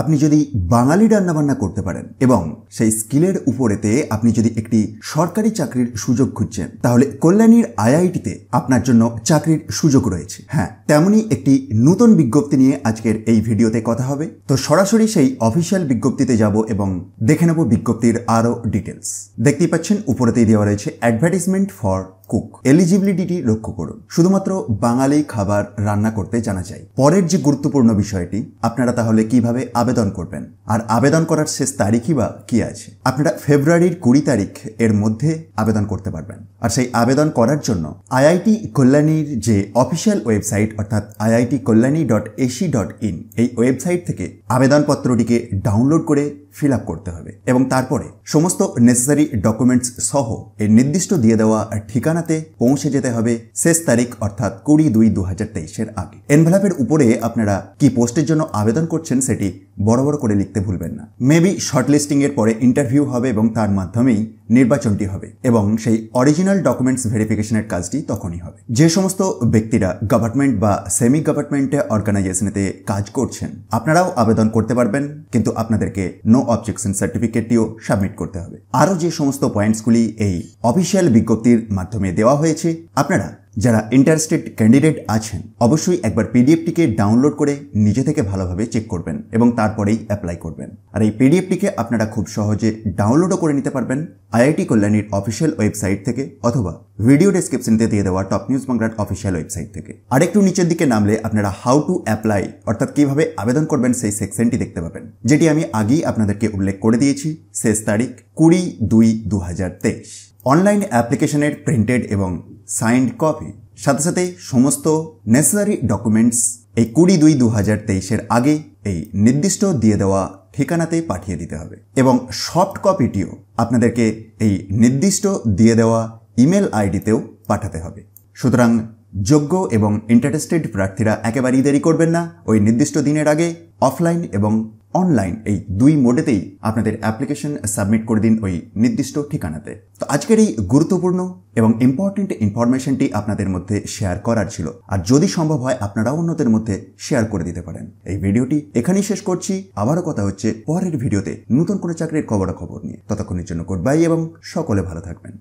আপনি যদি বাঙালি রান্নাবান্না করতে পারেন এবং সেই স্কিলের উপরেতে আপনি যদি একটি সরকারি চাকরির সুযোগ খুঁজছেন তাহলে কল্যাণীর আইআইটিতে আপনার জন্য চাকরির সুযোগ রয়েছে হ্যাঁ তেমনই একটি নতুন বিজ্ঞপ্তি নিয়ে আজকের এই ভিডিওতে কথা হবে তো সরাসরি সেই অফিসিয়াল বিজ্ঞপ্তিতে যাব এবং দেখে নেব বিজ্ঞপ্তির আরও ডিটেলস দেখতেই পাচ্ছেন উপরেতেই দেওয়া রয়েছে অ্যাডভার্টিজমেন্ট ফর কুক এলিজিবিলিটি লক্ষ্য করুন শুধুমাত্র বাঙালি খাবার রান্না করতে জানা যায় পরের যে গুরুত্বপূর্ণ বিষয়টি আপনারা তাহলে কিভাবে আবেদন করবেন আর আবেদন করার শেষ তারিখই বা কি আছে আপনারা ফেব্রুয়ারির কুড়ি তারিখ এর মধ্যে আবেদন করতে পারবেন আর সেই আবেদন করার জন্য আইআইটি কল্যাণীর যে অফিসিয়াল ওয়েবসাইট অর্থাৎ IIT Kalyani dot AC dot in এই ওয়েবসাইট থেকে আবেদনপত্রটিকে ডাউনলোড করে ফিল করতে হবে এবং তারপরে সমস্ত নেসেসারি ডকুমেন্টস সহ এই নির্দিষ্ট দিয়ে দেওয়া ঠিকানাতে পৌঁছে যেতে হবে শেষ তারিখ অর্থাৎ কুড়ি দুই দু হাজার তেইশের আগে এনভেলাপের উপরে আপনারা কি পোস্টের জন্য আবেদন করছেন সেটি বড় বড় করে লিখতে ভুলবেন না মেবি এর পরে ইন্টারভিউ হবে এবং তার মাধ্যমেই নির্বাচনটি হবে এবং সেই অরিজিনাল ডকুমেন্টস ভেরিফিকেশনের কাজটি তখনই হবে যে সমস্ত ব্যক্তিরা গভর্নমেন্ট বা সেমি গভর্নমেন্টে অর্গানাইজেশনেতে কাজ করছেন আপনারাও আবেদন করতে পারবেন কিন্তু আপনাদেরকে নো অবজেকশন সার্টিফিকেটটিও সাবমিট করতে হবে আরও যে সমস্ত পয়েন্টসগুলি এই অফিসিয়াল বিজ্ঞপ্তির মাধ্যমে দেওয়া হয়েছে আপনারা যারা ইন্টারেস্টেড ক্যান্ডিডেট আছেন অবশ্যই একবার পিডিএফটিকে ডাউনলোড করে নিজে থেকে ভালোভাবে চেক করবেন এবং তারপরেই অ্যাপ্লাই করবেন আর এই পিডিএফটিকে আপনারা খুব সহজে ডাউনলোডও করে নিতে পারবেন আইআইটি কল্যাণীর অফিসিয়াল ওয়েবসাইট থেকে অথবা ভিডিও ডেসক্রিপশনতে দিয়ে দেওয়া টপ নিউজ বাংলার অফিসিয়াল ওয়েবসাইট থেকে আরেকটু নিচের দিকে নামলে আপনারা হাউ টু অ্যাপ্লাই অর্থাৎ কিভাবে আবেদন করবেন সেই সেকশনটি দেখতে পাবেন যেটি আমি আগেই আপনাদেরকে উল্লেখ করে দিয়েছি শেষ তারিখ কুড়ি দুই দু অনলাইন অ্যাপ্লিকেশনের প্রিন্টেড এবং সাইন্ড কপি সাথে সাথে সমস্ত নেসেসারি ডকুমেন্টস এই কুড়ি দুই দু হাজার তেইশের আগে এই নির্দিষ্ট দিয়ে দেওয়া ঠিকানাতে পাঠিয়ে দিতে হবে এবং সফট কপিটিও আপনাদেরকে এই নির্দিষ্ট দিয়ে দেওয়া ইমেল আইডিতেও পাঠাতে হবে সুতরাং যোগ্য এবং ইন্টারেস্টেড প্রার্থীরা একেবারেই দেরি করবেন না ওই নির্দিষ্ট দিনের আগে অফলাইন এবং অনলাইন এই দুই মোডেতেই আপনাদের অ্যাপ্লিকেশন সাবমিট করে দিন ওই নির্দিষ্ট ঠিকানাতে তো আজকের এই গুরুত্বপূর্ণ এবং ইম্পর্টেন্ট ইনফরমেশনটি আপনাদের মধ্যে শেয়ার করার ছিল আর যদি সম্ভব হয় আপনারাও অন্যদের মধ্যে শেয়ার করে দিতে পারেন এই ভিডিওটি এখানেই শেষ করছি আবারও কথা হচ্ছে পরের ভিডিওতে নতুন কোনো চাকরির খবরাখবর নিয়ে ততক্ষণের জন্য গুড বাই এবং সকলে ভালো থাকবেন